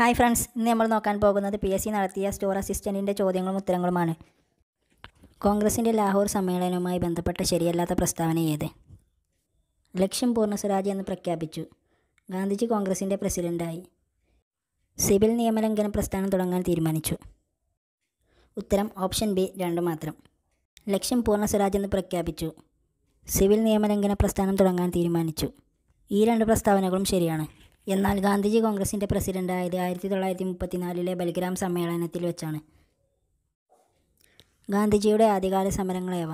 hi friends ഇന്ന് നമ്മൾ നോക്കാൻ പോകുന്നത് പി എസ് സി നടത്തിയ സ്റ്റോർ അസിസ്റ്റൻറ്റിൻ്റെ ചോദ്യങ്ങളും ഉത്തരങ്ങളുമാണ് കോൺഗ്രസിൻ്റെ ലാഹോർ സമ്മേളനവുമായി ബന്ധപ്പെട്ട ശരിയല്ലാത്ത പ്രസ്താവന ഏത് ലക്ഷ്യം പൂർണ്ണ സ്വരാജ് എന്ന് പ്രഖ്യാപിച്ചു ഗാന്ധിജി കോൺഗ്രസിൻ്റെ പ്രസിഡൻ്റായി സിവിൽ നിയമലംഘന പ്രസ്ഥാനം തുടങ്ങാൻ തീരുമാനിച്ചു ഉത്തരം ഓപ്ഷൻ ബി രണ്ട് മാത്രം ലക്ഷ്യം പൂർണ്ണ സ്വരാജ് എന്ന് പ്രഖ്യാപിച്ചു സിവിൽ നിയമലംഘന പ്രസ്ഥാനം തുടങ്ങാൻ തീരുമാനിച്ചു ഈ രണ്ട് പ്രസ്താവനകളും ശരിയാണ് എന്നാൽ ഗാന്ധിജി കോൺഗ്രസിൻ്റെ പ്രസിഡൻ്റായത് ആയിരത്തി തൊള്ളായിരത്തി മുപ്പത്തിനാലിലെ ബൽഗ്രാം സമ്മേളനത്തിൽ വെച്ചാണ് ഗാന്ധിജിയുടെ ആദ്യകാല സമരങ്ങളേവ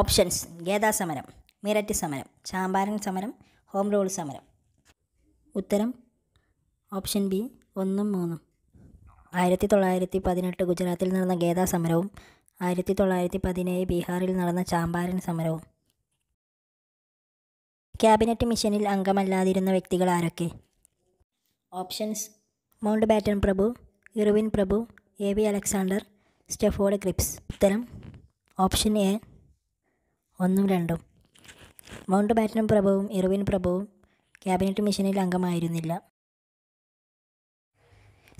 ഓപ്ഷൻസ് ഗേദാ സമരം മീരറ്റ് സമരം ചാമ്പാരൻ സമരം ഹോം റൂൾ സമരം ഉത്തരം ഓപ്ഷൻ ബി ഒന്നും മൂന്നും ആയിരത്തി തൊള്ളായിരത്തി പതിനെട്ട് ഗുജറാത്തിൽ നടന്ന ഗേദാ സമരവും ആയിരത്തി തൊള്ളായിരത്തി പതിനേഴ് ബീഹാറിൽ നടന്ന ചാമ്പാരൻ സമരവും ക്യാബിനറ്റ് മിഷനിൽ അംഗമല്ലാതിരുന്ന വ്യക്തികൾ ആരൊക്കെ ഓപ്ഷൻസ് മൗണ്ട് ബാറ്റൺ പ്രഭു ഇറുവിൻ പ്രഭു A V Alexander Stafford Cripps ഉത്തരം ഓപ്ഷൻ എ ഒന്നും രണ്ടും മൗണ്ട് ബാറ്റൺ പ്രഭുവും ഇറുവിൻ പ്രഭുവും ക്യാബിനറ്റ് മിഷനിൽ അംഗമായിരുന്നില്ല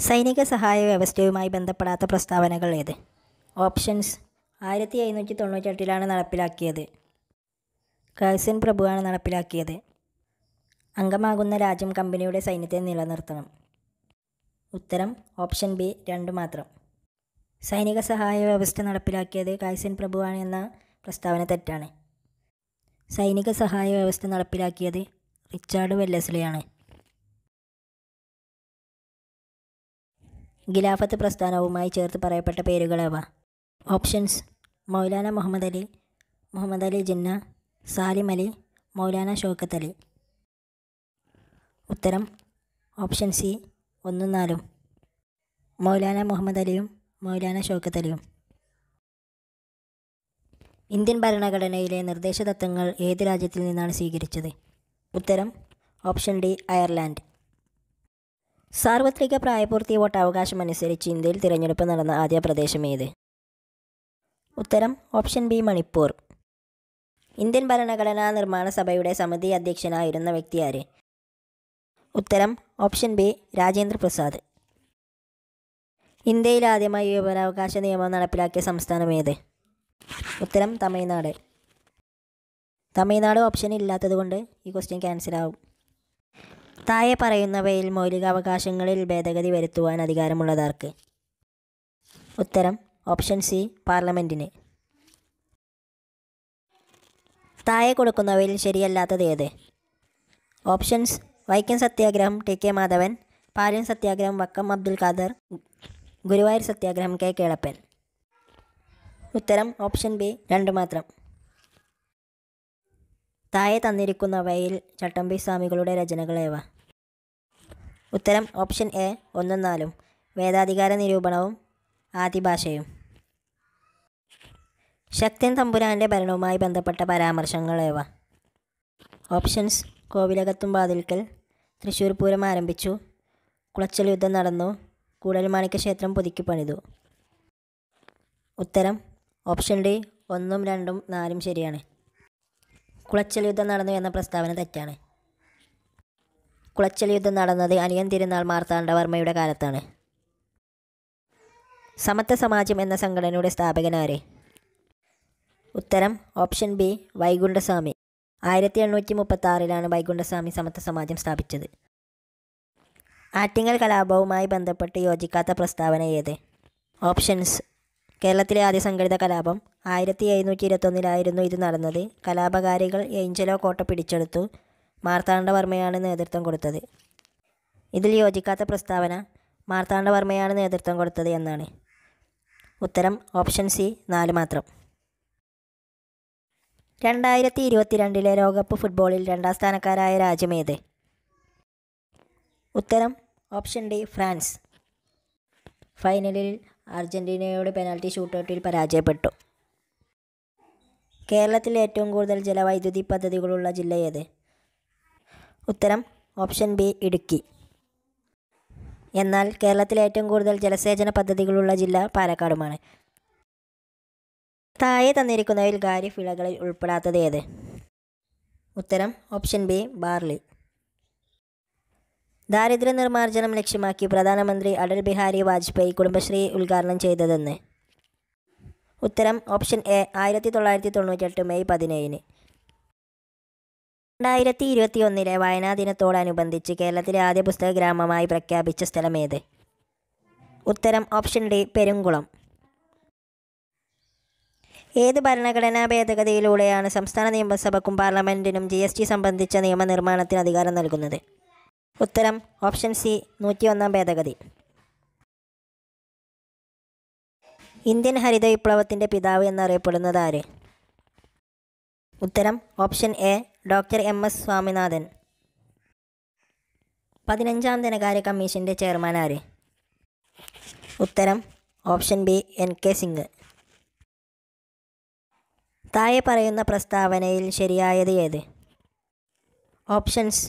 സൈനിക സഹായ വ്യവസ്ഥയുമായി ബന്ധപ്പെടാത്ത പ്രസ്താവനകൾ ഏത് ഓപ്ഷൻസ് ആയിരത്തി എഴുന്നൂറ്റി തൊണ്ണൂറ്റെട്ടിലാണ് നടപ്പിലാക്കിയത് ഖൈസൻ പ്രഭുവാണ് നടപ്പിലാക്കിയത് അംഗമാകുന്ന രാജ്യം കമ്പനിയുടെ സൈന്യത്തെ നിലനിർത്തണം ഉത്തരം ഓപ്ഷൻ ബി രണ്ട് മാത്രം സൈനിക സഹായ വ്യവസ്ഥ നടപ്പിലാക്കിയത് കൈസൻ പ്രഭുവാണ് എന്ന പ്രസ്താവന തെറ്റാണ് സൈനിക സഹായ വ്യവസ്ഥ നടപ്പിലാക്കിയത് റിച്ചാർഡ് വെല്ലസ്ലിയാണ് ഖിലാഫത്ത് പ്രസ്ഥാനവുമായി ചേർത്ത് പറയപ്പെട്ട പേരുകളേവ ഓപ്ഷൻസ് മൗലാന മുഹമ്മദ് അലി മുഹമ്മദ് അലി ജിന്ന സാലിമലി മൗലാന ഷോക്കത്തലി ഉത്തരം ഓപ്ഷൻ സി ഒന്നും നാലും മൗലാന മുഹമ്മദ് അലിയും മൗലാന ഷോക്കത്തലിയും ഇന്ത്യൻ ഭരണഘടനയിലെ നിർദ്ദേശ തത്വങ്ങൾ ഏത് രാജ്യത്തിൽ നിന്നാണ് സ്വീകരിച്ചത് ഉത്തരം ഓപ്ഷൻ ഡി അയർലാൻഡ് സാർവത്രിക പ്രായപൂർത്തി വോട്ടവകാശം അനുസരിച്ച് ഇന്ത്യയിൽ തിരഞ്ഞെടുപ്പ് നടന്ന ആദ്യ പ്രദേശം ഏത് ഉത്തരം ഓപ്ഷൻ ബി മണിപ്പൂർ ഇന്ത്യൻ ഭരണഘടനാ നിർമ്മാണ സഭയുടെ സമിതി അധ്യക്ഷനായിരുന്ന വ്യക്തി ആര് ഉത്തരം ഓപ്ഷൻ ബി രാജേന്ദ്ര പ്രസാദ് ഇന്ത്യയിൽ ആദ്യമായി വിവരാവകാശ നിയമം നടപ്പിലാക്കിയ സംസ്ഥാനം ഏത് ഉത്തരം തമിഴ്നാട് തമിഴ്നാട് ഓപ്ഷൻ ഇല്ലാത്തതുകൊണ്ട് ഈ ക്വസ്റ്റ്യൻ ആവും താഴെ പറയുന്നവയിൽ മൗലികാവകാശങ്ങളിൽ ഭേദഗതി വരുത്തുവാൻ അധികാരമുള്ളതാർക്ക് ഉത്തരം ഓപ്ഷൻ സി പാർലമെൻറ്റിന് താഴെ കൊടുക്കുന്നവയിൽ ശരിയല്ലാത്തത് ഏത് ഓപ്ഷൻസ് വൈക്കം സത്യാഗ്രഹം ടി കെ മാധവൻ പാലൻ സത്യാഗ്രഹം വക്കം അബ്ദുൽ ഖാദർ ഗുരുവായൂർ സത്യാഗ്രഹം കെ കേളപ്പൻ ഉത്തരം ഓപ്ഷൻ ബി രണ്ട് മാത്രം താഴെ തന്നിരിക്കുന്നവയിൽ ചട്ടമ്പി സ്വാമികളുടെ രചനകളേവ ഉത്തരം ഓപ്ഷൻ എ ഒന്നും നാലും വേദാധികാര നിരൂപണവും ആദിഭാഷയും ശക്തൻ തമ്പുരാൻ്റെ ഭരണവുമായി ബന്ധപ്പെട്ട പരാമർശങ്ങൾ ഏവ ഓപ്ഷൻസ് കോവിലകത്തും വാതിൽക്കൽ തൃശ്ശൂർ പൂരം ആരംഭിച്ചു കുളച്ചൽ യുദ്ധം നടന്നു കൂടൽമാണിക്ക ക്ഷേത്രം പുതുക്കി പണിതു ഉത്തരം ഓപ്ഷൻ ഡി ഒന്നും രണ്ടും നാലും ശരിയാണ് കുളച്ചൽ യുദ്ധം നടന്നു എന്ന പ്രസ്താവന തെറ്റാണ് കുളച്ചൽ യുദ്ധം നടന്നത് അനിയൻ തിരുനാൾ മാർത്താണ്ഡവർമ്മയുടെ കാലത്താണ് സമത്വ സമാജം എന്ന സംഘടനയുടെ സ്ഥാപകനാരെ ഉത്തരം ഓപ്ഷൻ ബി വൈകുണ്ഠസ്വാമി ആയിരത്തി എണ്ണൂറ്റി മുപ്പത്തി ആറിലാണ് വൈകുണ്ഠസ്വാമി സമത്വ സമാജം സ്ഥാപിച്ചത് ആറ്റിങ്ങൽ കലാപവുമായി ബന്ധപ്പെട്ട് യോജിക്കാത്ത പ്രസ്താവന ഏത് ഓപ്ഷൻസ് കേരളത്തിലെ ആദ്യ സംഘടിത കലാപം ആയിരത്തി എഴുന്നൂറ്റി ഇരുപത്തൊന്നിലായിരുന്നു ഇത് നടന്നത് കലാപകാരികൾ ഏഞ്ചലോ കോട്ട പിടിച്ചെടുത്തു മാർത്താണ്ഡവർമ്മയാണ് നേതൃത്വം കൊടുത്തത് ഇതിൽ യോജിക്കാത്ത പ്രസ്താവന മാർത്താണ്ഡവർമ്മയാണ് നേതൃത്വം കൊടുത്തത് എന്നാണ് ഉത്തരം ഓപ്ഷൻ സി നാല് മാത്രം രണ്ടായിരത്തി ഇരുപത്തിരണ്ടിലെ ലോകകപ്പ് ഫുട്ബോളിൽ രണ്ടാം സ്ഥാനക്കാരായ രാജ്യമേത് ഉത്തരം ഓപ്ഷൻ ഡി ഫ്രാൻസ് ഫൈനലിൽ അർജൻറ്റീനയോട് പെനാൽറ്റി ഷൂട്ടൗട്ടിൽ പരാജയപ്പെട്ടു കേരളത്തിൽ ഏറ്റവും കൂടുതൽ ജലവൈദ്യുതി പദ്ധതികളുള്ള ജില്ല ഏത് ഉത്തരം ഓപ്ഷൻ ബി ഇടുക്കി എന്നാൽ കേരളത്തിൽ ഏറ്റവും കൂടുതൽ ജലസേചന പദ്ധതികളുള്ള ജില്ല പാലക്കാടുമാണ് താഴെ തന്നിരിക്കുന്നവയിൽ ഖാരിഫ് വിളകളിൽ ഉൾപ്പെടാത്തത് ഏത് ഉത്തരം ഓപ്ഷൻ ബി ബാർലി ദാരിദ്ര്യ നിർമ്മാർജ്ജനം ലക്ഷ്യമാക്കി പ്രധാനമന്ത്രി അടൽ ബിഹാരി വാജ്പേയി കുടുംബശ്രീ ഉദ്ഘാടനം ചെയ്തതെന്ന് ഉത്തരം ഓപ്ഷൻ എ ആയിരത്തി തൊള്ളായിരത്തി തൊണ്ണൂറ്റെട്ട് മെയ് പതിനേഴിന് രണ്ടായിരത്തി ഇരുപത്തി ഒന്നിലെ വയനാ ദിനത്തോടനുബന്ധിച്ച് കേരളത്തിലെ ആദ്യ പുസ്തക ഗ്രാമമായി പ്രഖ്യാപിച്ച സ്ഥലമേത് ഉത്തരം ഓപ്ഷൻ ഡി പെരുങ്കുളം ഏത് ഭരണഘടനാ ഭേദഗതിയിലൂടെയാണ് സംസ്ഥാന നിയമസഭയ്ക്കും പാർലമെൻറ്റിനും ജി എസ് ടി സംബന്ധിച്ച നിയമനിർമ്മാണത്തിന് അധികാരം നൽകുന്നത് ഉത്തരം ഓപ്ഷൻ സി നൂറ്റിയൊന്നാം ഭേദഗതി ഇന്ത്യൻ ഹരിത വിപ്ലവത്തിൻ്റെ പിതാവ് എന്നറിയപ്പെടുന്നത് ആര് ഉത്തരം option A doctor M S Swaminathan പതിനഞ്ചാം ധനകാര്യ കമ്മീഷൻ്റെ ചെയർമാൻ ആര് ഉത്തരം option B N K Singh താഴെ പറയുന്ന പ്രസ്താവനയിൽ ശരിയായത് ഏത് ഓപ്ഷൻസ്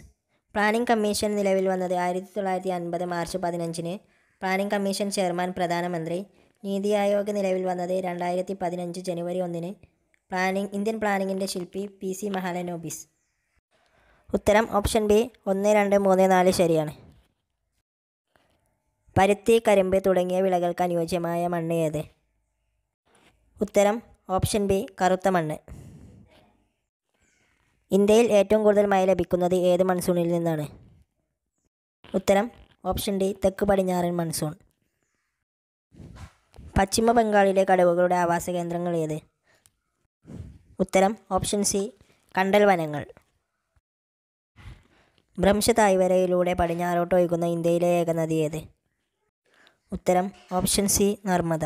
പ്ലാനിംഗ് കമ്മീഷൻ നിലവിൽ വന്നത് ആയിരത്തി തൊള്ളായിരത്തി അൻപത് മാർച്ച് പതിനഞ്ചിന് പ്ലാനിംഗ് കമ്മീഷൻ ചെയർമാൻ പ്രധാനമന്ത്രി നീതി ആയോഗ് നിലവിൽ വന്നത് രണ്ടായിരത്തി പതിനഞ്ച് ജനുവരി ഒന്നിന് പ്ലാനിംഗ് ഇന്ത്യൻ പ്ലാനിങ്ങിൻ്റെ ശില്പി പി സി മഹാലനോബിസ് ഉത്തരം ഓപ്ഷൻ ബി ഒന്ന് രണ്ട് മൂന്ന് നാല് ശരിയാണ് പരുത്തി കരിമ്പ് തുടങ്ങിയ വിളകൾക്ക് അനുയോജ്യമായ മണ്ണ് ഏത് ഉത്തരം ഓപ്ഷൻ ബി കറുത്ത മണ്ണ് ഇന്ത്യയിൽ ഏറ്റവും കൂടുതൽ മഴ ലഭിക്കുന്നത് ഏത് മൺസൂണിൽ നിന്നാണ് ഉത്തരം ഓപ്ഷൻ ഡി തെക്ക് പടിഞ്ഞാറൻ മൺസൂൺ പശ്ചിമ ബംഗാളിലെ കടുവകളുടെ ആവാസ കേന്ദ്രങ്ങൾ ഏത് ഉത്തരം ഓപ്ഷൻ സി കണ്ടൽ വനങ്ങൾ തായ്വരയിലൂടെ പടിഞ്ഞാറോട്ട് ഒഴുകുന്ന ഇന്ത്യയിലെ ഏക നദി ഏത് ഉത്തരം ഓപ്ഷൻ സി നർമ്മദ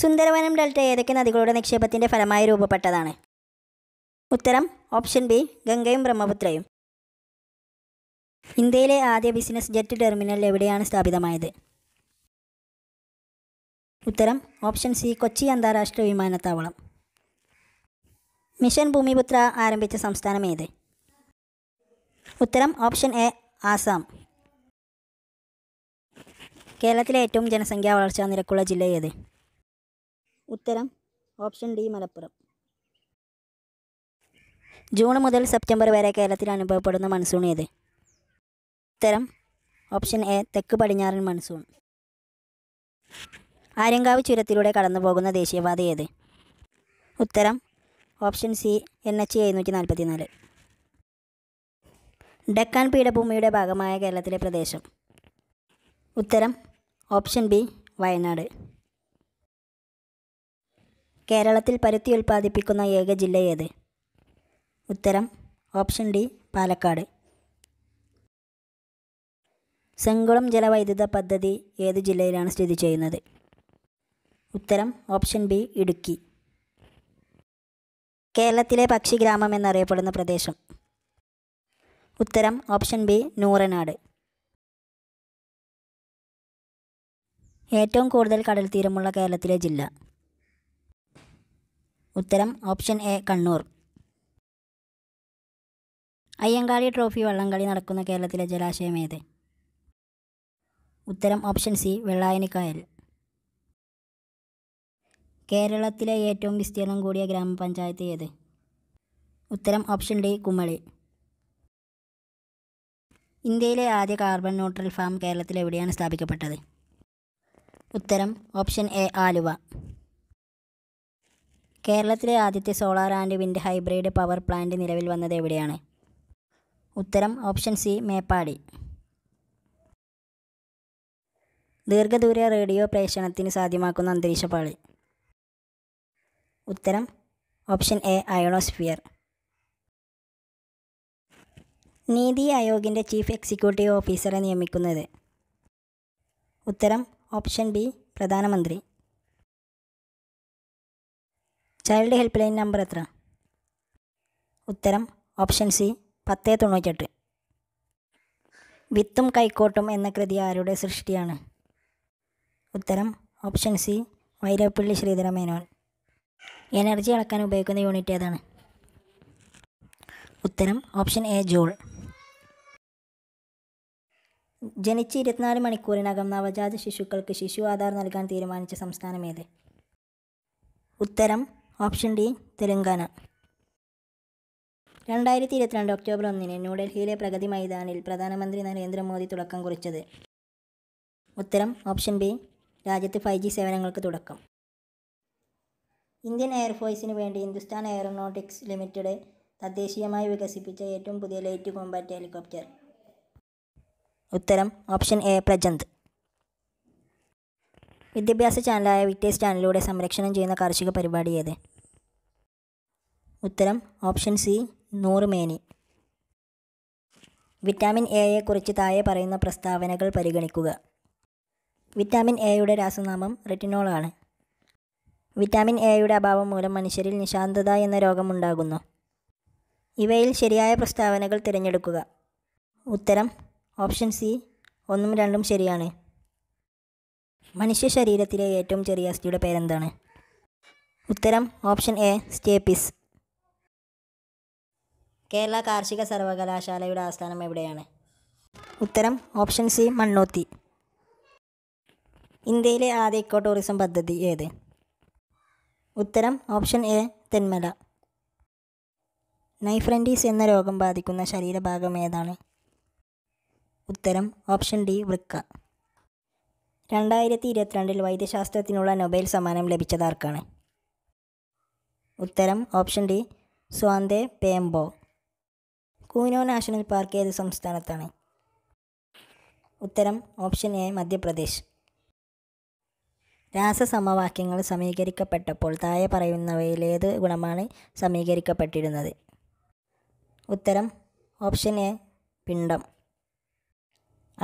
സുന്ദരവനം ഡെൽറ്റ ഏതൊക്കെ നദികളുടെ നിക്ഷേപത്തിൻ്റെ ഫലമായി രൂപപ്പെട്ടതാണ് ഉത്തരം ഓപ്ഷൻ ബി ഗംഗയും ബ്രഹ്മപുത്രയും ഇന്ത്യയിലെ ആദ്യ ബിസിനസ് ജെറ്റ് ടെർമിനൽ എവിടെയാണ് സ്ഥാപിതമായത് ഉത്തരം ഓപ്ഷൻ സി കൊച്ചി അന്താരാഷ്ട്ര വിമാനത്താവളം മിഷൻ ഭൂമിപുത്ര ആരംഭിച്ച സംസ്ഥാനം ഏത് ഉത്തരം ഓപ്ഷൻ എ ആസാം കേരളത്തിലെ ഏറ്റവും ജനസംഖ്യാ വളർച്ചാ നിരക്കുള്ള ജില്ല ഏത് ഉത്തരം ഓപ്ഷൻ ഡി മലപ്പുറം ജൂൺ മുതൽ സെപ്റ്റംബർ വരെ കേരളത്തിൽ അനുഭവപ്പെടുന്ന മൺസൂൺ ഏത് ഉത്തരം ഓപ്ഷൻ എ തെക്ക് പടിഞ്ഞാറൻ മൺസൂൺ ആര്യങ്കാവ് ചുരത്തിലൂടെ കടന്നു പോകുന്ന ദേശീയപാത ഏത് ഉത്തരം ഓപ്ഷൻ സി എൻ എച്ച് എഴുന്നൂറ്റി നാൽപ്പത്തി നാല് ഡക്കാൻ പീഠഭൂമിയുടെ ഭാഗമായ കേരളത്തിലെ പ്രദേശം ഉത്തരം ഓപ്ഷൻ ബി വയനാട് കേരളത്തിൽ പരുത്തി ഉൽപ്പാദിപ്പിക്കുന്ന ഏക ജില്ലയേത് ഉത്തരം ഓപ്ഷൻ ഡി പാലക്കാട് സെങ്കുളം ജലവൈദ്യുത പദ്ധതി ഏത് ജില്ലയിലാണ് സ്ഥിതി ചെയ്യുന്നത് ഉത്തരം ഓപ്ഷൻ ബി ഇടുക്കി കേരളത്തിലെ പക്ഷിഗ്രാമം എന്നറിയപ്പെടുന്ന പ്രദേശം ഉത്തരം ഓപ്ഷൻ ബി നൂറനാട് ഏറ്റവും കൂടുതൽ കടൽ തീരമുള്ള കേരളത്തിലെ ജില്ല ഉത്തരം option A Kannur Ayyankali trophy വള്ളംകളി നടക്കുന്ന കേരളത്തിലെ ജലാശയം ഏത് ഉത്തരം ഓപ്ഷൻ സി വെള്ളായനിക്കായൽ കേരളത്തിലെ ഏറ്റവും വിസ്തീർണം കൂടിയ ഗ്രാമപഞ്ചായത്ത് ഏത് ഉത്തരം ഓപ്ഷൻ ഡി കുമളി ഇന്ത്യയിലെ ആദ്യ കാർബൺ ന്യൂട്രൽ ഫാം കേരളത്തിൽ എവിടെയാണ് സ്ഥാപിക്കപ്പെട്ടത് ഉത്തരം ഓപ്ഷൻ എ ആലുവ കേരളത്തിലെ ആദ്യത്തെ solar and wind hybrid power plant നിലവിൽ വന്നത് എവിടെയാണ് ഉത്തരം ഓപ്ഷൻ സി മേപ്പാടി ദീർഘദൂര റേഡിയോ പ്രേഷണത്തിന് സാധ്യമാക്കുന്ന അന്തരീക്ഷപാളി ഉത്തരം ഓപ്ഷൻ എ അയോണോസ്ഫിയർ നീതി ആയോഗിൻ്റെ ചീഫ് എക്സിക്യൂട്ടീവ് ഓഫീസറെ നിയമിക്കുന്നത് ഉത്തരം ഓപ്ഷൻ ബി പ്രധാനമന്ത്രി ചൈൽഡ് ഹെൽപ്പ് ലൈൻ നമ്പർ എത്ര ഉത്തരം ഓപ്ഷൻ സി പത്ത് തൊണ്ണൂറ്റെട്ട് വിത്തും കൈക്കോട്ടും എന്ന കൃതി ആരുടെ സൃഷ്ടിയാണ് ഉത്തരം option C Vairappally Sreedhara Menon energy അളക്കാൻ ഉപയോഗിക്കുന്ന യൂണിറ്റ് ഏതാണ് ഉത്തരം ഓപ്ഷൻ എ ജൂൾ ജനിച്ച് ഇരുപത്തിനാല് മണിക്കൂറിനകം നവജാത ശിശുക്കൾക്ക് ശിശു ആധാർ നൽകാൻ തീരുമാനിച്ച സംസ്ഥാനം ഏത് ഉത്തരം ഓപ്ഷൻ ഡി തെലങ്കാന രണ്ടായിരത്തി ഇരുപത്തിരണ്ട് ഒക്ടോബർ ഒന്നിന് ന്യൂഡൽഹിയിലെ പ്രഗതി മൈതാനിൽ പ്രധാനമന്ത്രി നരേന്ദ്രമോദി തുടക്കം കുറിച്ചത് ഉത്തരം ഓപ്ഷൻ ബി രാജ്യത്ത് ഫൈവ് ജി സേവനങ്ങൾക്ക് തുടക്കം ഇന്ത്യൻ എയർഫോഴ്സിന് വേണ്ടി ഹിന്ദുസ്ഥാൻ എയറോനോട്ടിക്സ് ലിമിറ്റഡ് തദ്ദേശീയമായി വികസിപ്പിച്ച ഏറ്റവും പുതിയ ലൈറ്റ് കോമ്പാറ്റ് ഹെലികോപ്റ്റർ ഉത്തരം ഓപ്ഷൻ എ പ്രജന്ത് വിദ്യാഭ്യാസ ചാനലായ വിക്ടേഴ്സ് ചാനലിലൂടെ സംരക്ഷണം ചെയ്യുന്ന കാർഷിക പരിപാടി ഏത് ഉത്തരം ഓപ്ഷൻ സി മേനി വിറ്റാമിൻ എയെക്കുറിച്ച് താഴെ പറയുന്ന പ്രസ്താവനകൾ പരിഗണിക്കുക വിറ്റാമിൻ എയുടെ രാസനാമം റെറ്റിനോൾ ആണ് വിറ്റാമിൻ എയുടെ അഭാവം മൂലം മനുഷ്യരിൽ നിശാന്തത എന്ന രോഗമുണ്ടാകുന്നു ഇവയിൽ ശരിയായ പ്രസ്താവനകൾ തിരഞ്ഞെടുക്കുക ഉത്തരം ഓപ്ഷൻ സി ഒന്നും രണ്ടും ശരിയാണ് മനുഷ്യ ശരീരത്തിലെ ഏറ്റവും ചെറിയ അസ്ഥിയുടെ പേരെന്താണ് ഉത്തരം ഓപ്ഷൻ എ സ്റ്റേപ്പിസ് കേരള കാർഷിക സർവകലാശാലയുടെ ആസ്ഥാനം എവിടെയാണ് ഉത്തരം ഓപ്ഷൻ സി മണ്ണോത്തി ഇന്ത്യയിലെ ആദ്യ ഇക്കോ ടൂറിസം പദ്ധതി ഏത് ഉത്തരം ഓപ്ഷൻ എ തെന്മല നൈഫ്രൻഡീസ് എന്ന രോഗം ബാധിക്കുന്ന ശരീരഭാഗം ഏതാണ് ഉത്തരം ഓപ്ഷൻ ഡി വൃക്ക രണ്ടായിരത്തി ഇരുപത്തിരണ്ടിൽ വൈദ്യശാസ്ത്രത്തിനുള്ള നൊബേൽ സമ്മാനം ലഭിച്ചത് ആർക്കാണ് ഉത്തരം ഓപ്ഷൻ ഡി സ്വാന്തെ പേംബോ കൂനോ നാഷണൽ പാർക്ക് ഏത് സംസ്ഥാനത്താണ് ഉത്തരം ഓപ്ഷൻ എ മധ്യപ്രദേശ് രാസസമവാക്യങ്ങൾ സമീകരിക്കപ്പെട്ടപ്പോൾ താഴെ പറയുന്നവയിലേത് ഗുണമാണ് സമീകരിക്കപ്പെട്ടിരുന്നത് ഉത്തരം ഓപ്ഷൻ എ പിണ്ഡം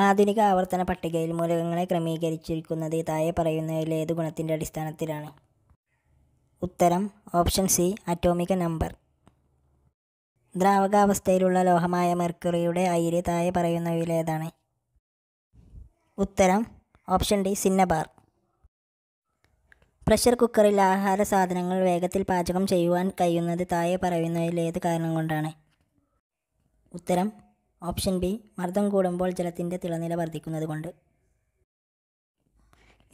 ആധുനിക ആവർത്തന പട്ടികയിൽ മൂലകങ്ങളെ ക്രമീകരിച്ചിരിക്കുന്നത് താഴെ പറയുന്നതിൽ ഏത് ഗുണത്തിൻ്റെ അടിസ്ഥാനത്തിലാണ് ഉത്തരം ഓപ്ഷൻ സി അറ്റോമിക നമ്പർ ദ്രാവകാവസ്ഥയിലുള്ള ലോഹമായ മെർക്കുറിയുടെ അയിര് താഴെ പറയുന്നവയിലേതാണ് ഉത്തരം ഓപ്ഷൻ ഡി സിന്നബാർ പ്രഷർ കുക്കറിൽ ആഹാര സാധനങ്ങൾ വേഗത്തിൽ പാചകം ചെയ്യുവാൻ കഴിയുന്നത് താഴെ പറയുന്നതിൽ ഏത് കാരണം കൊണ്ടാണ് ഉത്തരം ഓപ്ഷൻ ബി മർദ്ദം കൂടുമ്പോൾ ജലത്തിൻ്റെ തിളനില വർദ്ധിക്കുന്നത് കൊണ്ട്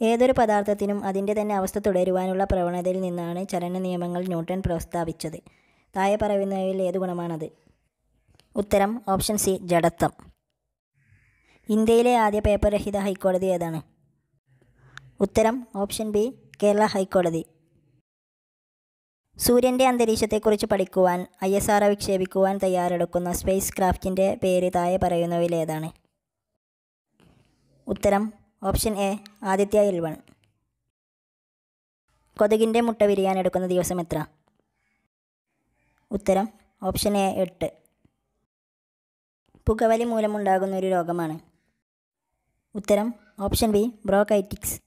ഏതൊരു പദാർത്ഥത്തിനും അതിൻ്റെ തന്നെ അവസ്ഥ തുടരുവാനുള്ള പ്രവണതയിൽ നിന്നാണ് ചലന നിയമങ്ങൾ ന്യൂട്ടൺ പ്രസ്താവിച്ചത് താഴെ പറയുന്നവയിൽ ഏത് ഗുണമാണത് ഉത്തരം ഓപ്ഷൻ സി ജഡത്വം ഇന്ത്യയിലെ ആദ്യ പേപ്പർ രഹിത ഹൈക്കോടതി ഏതാണ് ഉത്തരം ഓപ്ഷൻ ബി കേരള ഹൈക്കോടതി സൂര്യൻ്റെ അന്തരീക്ഷത്തെക്കുറിച്ച് പഠിക്കുവാൻ ഐ എസ് ആർ വിക്ഷേപിക്കുവാൻ തയ്യാറെടുക്കുന്ന സ്പേസ് ക്രാഫ്റ്റിൻ്റെ പേര് താഴെ പറയുന്നവയിലേതാണ് ഉത്തരം option A Aditya L one കൊതുകിൻ്റെ മുട്ട വിരിയാൻ എടുക്കുന്ന ദിവസം എത്ര ഉത്തരം ഓപ്ഷൻ എ എട്ട് പുകവലി മൂലമുണ്ടാകുന്ന ഒരു രോഗമാണ് ഉത്തരം ഓപ്ഷൻ ബി ബ്രോക്കൈറ്റിക്സ്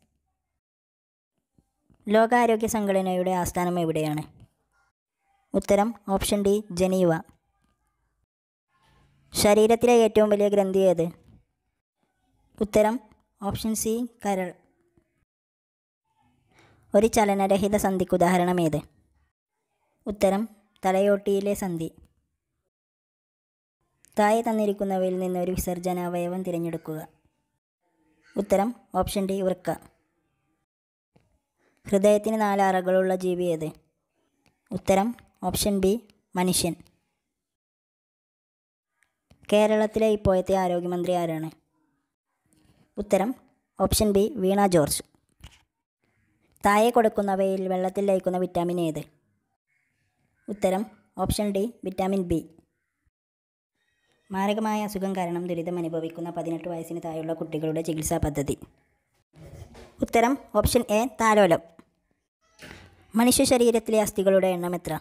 ലോകാരോഗ്യ സംഘടനയുടെ ആസ്ഥാനം എവിടെയാണ് ഉത്തരം ഓപ്ഷൻ ഡി ജനീവ ശരീരത്തിലെ ഏറ്റവും വലിയ ഗ്രന്ഥി ഏത് ഉത്തരം ഓപ്ഷൻ സി കരൾ ഒരു ചലനരഹിത സന്ധിക്ക് ഉദാഹരണം ഏത് ഉത്തരം തലയോട്ടിയിലെ സന്ധി താഴെ തന്നിരിക്കുന്നവയിൽ നിന്ന് ഒരു വിസർജന അവയവം തിരഞ്ഞെടുക്കുക ഉത്തരം ഓപ്ഷൻ ഡി വൃക്ക ഹൃദയത്തിന് നാല് അറകളുള്ള ജീവി ഏത് ഉത്തരം ഓപ്ഷൻ ബി മനുഷ്യൻ കേരളത്തിലെ ഇപ്പോഴത്തെ ആരോഗ്യമന്ത്രി ആരാണ് ഉത്തരം ഓപ്ഷൻ ബി വീണ ജോർജ് തായെ കൊടുക്കുന്നവയിൽ വെള്ളത്തിൽ ലയിക്കുന്ന വിറ്റാമിൻ ഏത് ഉത്തരം ഓപ്ഷൻ ഡി വിറ്റാമിൻ ബി മാരകമായ അസുഖം കാരണം ദുരിതം അനുഭവിക്കുന്ന പതിനെട്ട് വയസ്സിന് താഴെയുള്ള കുട്ടികളുടെ ചികിത്സാ പദ്ധതി ഉത്തരം ഓപ്ഷൻ എ താലോലം മനുഷ്യ ശരീരത്തിലെ അസ്ഥികളുടെ എണ്ണം എത്ര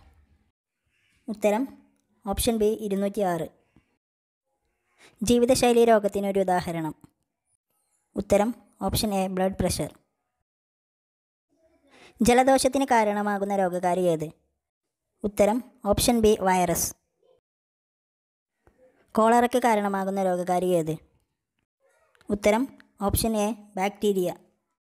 ഉത്തരം ഓപ്ഷൻ ബി ഇരുന്നൂറ്റി ആറ് ജീവിതശൈലി രോഗത്തിനൊരു ഉദാഹരണം ഉത്തരം ഓപ്ഷൻ എ ബ്ലഡ് പ്രഷർ ജലദോഷത്തിന് കാരണമാകുന്ന രോഗകാരി ഏത് ഉത്തരം ഓപ്ഷൻ ബി വൈറസ് കോളറയ്ക്ക് കാരണമാകുന്ന രോഗകാരി ഏത് ഉത്തരം ഓപ്ഷൻ എ ബാക്ടീരിയ